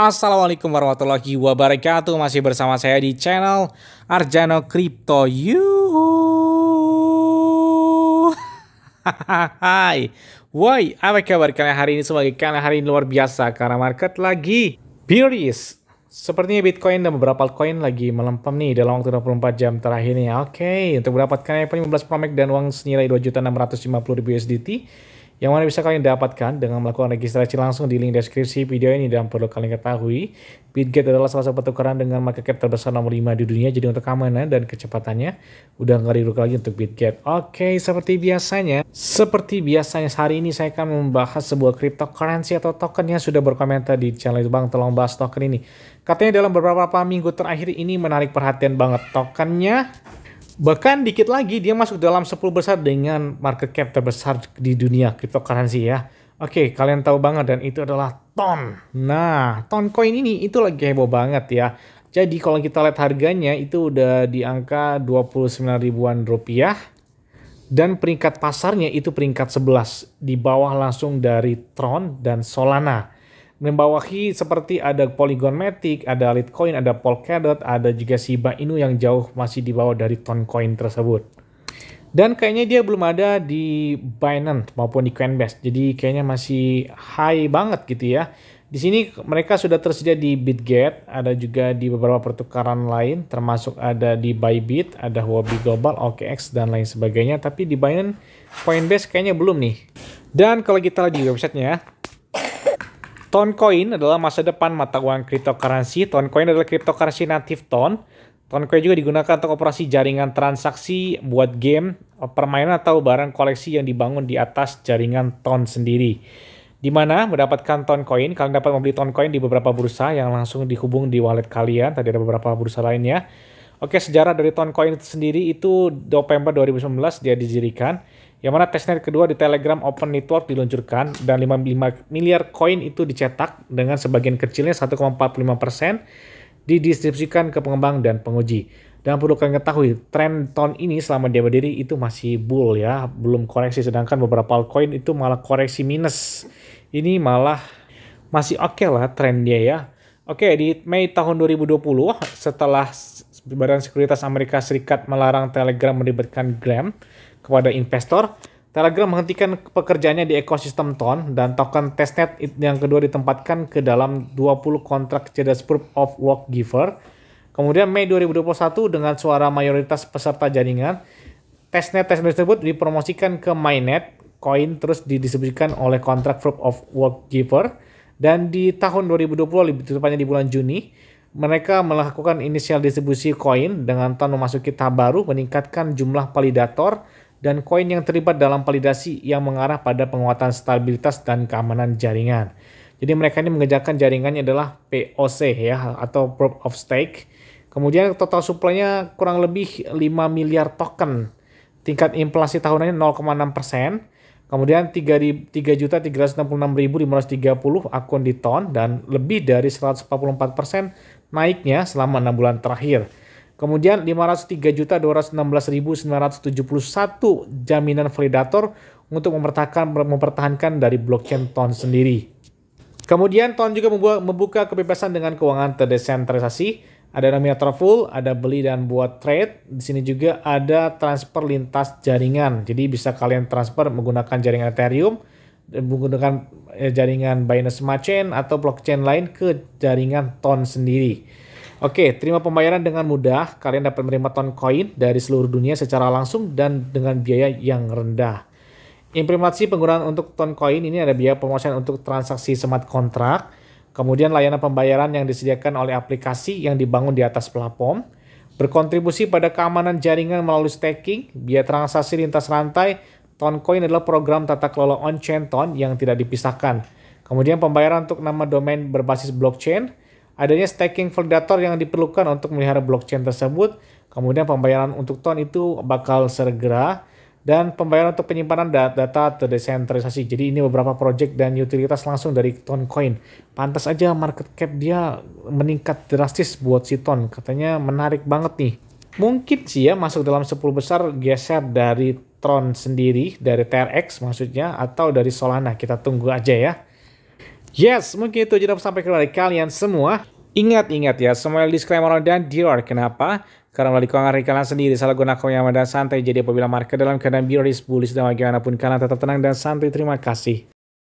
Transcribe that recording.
Assalamualaikum warahmatullahi wabarakatuh Masih bersama saya di channel Arjano Crypto You Hai Woi, apa kabar kalian hari ini? Sebagai kalian hari ini luar biasa Karena market lagi bearish Sepertinya Bitcoin dan beberapa altcoin lagi melempem nih dalam waktu 24 jam terakhir ini. Ya. Oke, untuk mendapatkan 15 promek dan uang senilai 2.650.000 USDT, yang mana bisa kalian dapatkan dengan melakukan registrasi langsung di link deskripsi video ini dan perlu kalian ketahui Bitget adalah salah satu pertukaran dengan market cap terbesar nomor 5 di dunia jadi untuk keamanan dan kecepatannya udah nggak diruk lagi untuk Bitget oke seperti biasanya seperti biasanya hari ini saya akan membahas sebuah cryptocurrency atau token yang sudah berkomentar di channel itu bang tolong bahas token ini katanya dalam beberapa minggu terakhir ini menarik perhatian banget tokennya Bahkan dikit lagi dia masuk dalam 10 besar dengan market cap terbesar di dunia cryptocurrency ya. Oke, kalian tahu banget dan itu adalah Ton. Nah, Ton coin ini itu lagi heboh banget ya. Jadi kalau kita lihat harganya itu udah di angka 29 ribuan rupiah dan peringkat pasarnya itu peringkat 11 di bawah langsung dari Tron dan Solana membawahi seperti ada Polygon Matic, ada Litecoin, ada Polkadot, ada juga Shiba Inu yang jauh masih di bawah dari Toncoin tersebut. Dan kayaknya dia belum ada di Binance maupun di Coinbase. Jadi kayaknya masih high banget gitu ya. Di sini mereka sudah tersedia di Bitget, ada juga di beberapa pertukaran lain termasuk ada di Bybit, ada Huobi Global, OKX dan lain sebagainya. Tapi di Binance Coinbase kayaknya belum nih. Dan kalau kita lagi di websitenya ya, Toncoin adalah masa depan mata uang cryptocurrency. Toncoin adalah cryptocurrency native Ton. Toncoin juga digunakan untuk operasi jaringan transaksi buat game, permainan atau barang koleksi yang dibangun di atas jaringan Ton sendiri. Di mana mendapatkan Toncoin, kalian dapat membeli Toncoin di beberapa bursa yang langsung dihubung di wallet kalian. Tadi ada beberapa bursa lainnya. Oke, sejarah dari Toncoin itu sendiri itu November 2019 dia didirikan, yang mana testnet kedua di Telegram Open Network diluncurkan dan 55 miliar koin itu dicetak dengan sebagian kecilnya 1,45 persen didistribusikan ke pengembang dan penguji. Dan perlu kalian ketahui, tren ton ini selama dia berdiri itu masih bull ya, belum koreksi. Sedangkan beberapa altcoin itu malah koreksi minus. Ini malah masih oke okay lah tren dia ya. Oke, okay, di Mei tahun 2020 setelah Badan Sekuritas Amerika Serikat melarang Telegram melibatkan Gram kepada investor. Telegram menghentikan pekerjaannya di ekosistem Ton dan token testnet yang kedua ditempatkan ke dalam 20 kontrak cerdas proof of work giver. Kemudian Mei 2021 dengan suara mayoritas peserta jaringan, testnet Test tersebut dipromosikan ke mainnet, koin terus didistribusikan oleh kontrak proof of work giver dan di tahun 2020 lebih tepatnya di bulan Juni mereka melakukan inisial distribusi koin dengan tanpa memasuki tahap baru meningkatkan jumlah validator dan koin yang terlibat dalam validasi yang mengarah pada penguatan stabilitas dan keamanan jaringan. Jadi mereka ini mengejarkan jaringannya adalah POC ya atau Proof of Stake. Kemudian total suplainya kurang lebih 5 miliar token. Tingkat inflasi tahunannya 0,6 persen. Kemudian 3.366.530 akun di ton dan lebih dari 144% naiknya selama 6 bulan terakhir. Kemudian 503.216.971 jaminan validator untuk mempertahankan, mempertahankan dari blockchain TON sendiri. Kemudian TON juga membuka kebebasan dengan keuangan terdesentralisasi ada namanya travel, ada beli dan buat trade. Di sini juga ada transfer lintas jaringan. Jadi bisa kalian transfer menggunakan jaringan Ethereum, eh, menggunakan eh, jaringan Binance Smart Chain atau blockchain lain ke jaringan Ton sendiri. Oke, terima pembayaran dengan mudah. Kalian dapat menerima ton Coin dari seluruh dunia secara langsung dan dengan biaya yang rendah. Implementasi penggunaan untuk ton Coin ini ada biaya pemrosesan untuk transaksi smart contract, Kemudian layanan pembayaran yang disediakan oleh aplikasi yang dibangun di atas platform, berkontribusi pada keamanan jaringan melalui staking, biaya transaksi lintas rantai, Toncoin adalah program tata kelola on-chain Ton yang tidak dipisahkan. Kemudian pembayaran untuk nama domain berbasis blockchain, adanya staking validator yang diperlukan untuk melihara blockchain tersebut, kemudian pembayaran untuk Ton itu bakal segera dan pembayaran untuk penyimpanan data terdesentralisasi. Jadi ini beberapa project dan utilitas langsung dari Toncoin. Pantas aja market cap dia meningkat drastis buat si Ton. Katanya menarik banget nih. Mungkin sih ya masuk dalam 10 besar geser dari Tron sendiri, dari TRX maksudnya, atau dari Solana. Kita tunggu aja ya. Yes, mungkin itu aja sampai ke kalian semua. Ingat-ingat ya, semuanya disclaimer dan dealer. Kenapa? Karena melalui keuangan kalian sendiri, salah guna yang dan santai. Jadi apabila market dalam keadaan bearish, bullish, dan bagaimanapun kalian tetap tenang dan santai. Terima kasih.